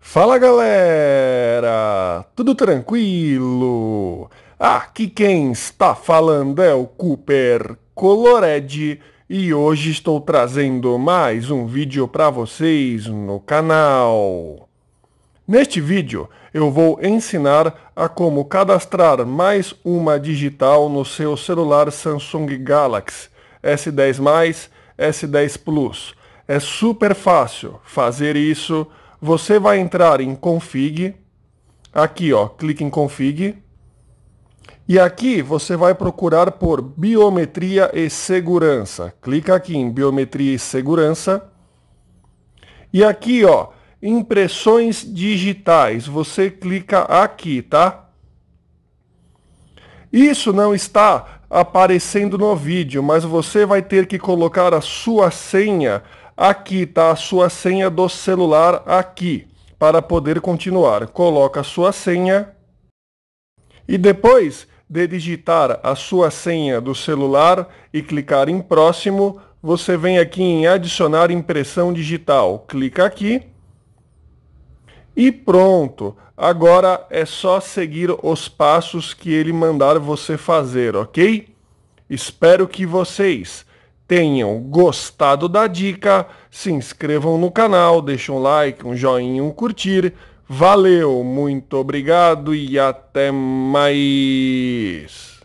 Fala galera! Tudo tranquilo? Aqui quem está falando é o Cooper Colored e hoje estou trazendo mais um vídeo para vocês no canal. Neste vídeo eu vou ensinar a como cadastrar mais uma digital no seu celular Samsung Galaxy S10+, S10 Plus. É super fácil fazer isso você vai entrar em config, aqui ó, clique em config, e aqui você vai procurar por biometria e segurança. Clica aqui em biometria e segurança. E aqui ó, impressões digitais, você clica aqui, tá? Isso não está aparecendo no vídeo, mas você vai ter que colocar a sua senha Aqui está a sua senha do celular aqui, para poder continuar. Coloca a sua senha e depois de digitar a sua senha do celular e clicar em próximo, você vem aqui em adicionar impressão digital. Clica aqui e pronto. Agora é só seguir os passos que ele mandar você fazer, ok? Espero que vocês tenham gostado da dica, se inscrevam no canal, deixem um like, um joinha, um curtir. Valeu, muito obrigado e até mais.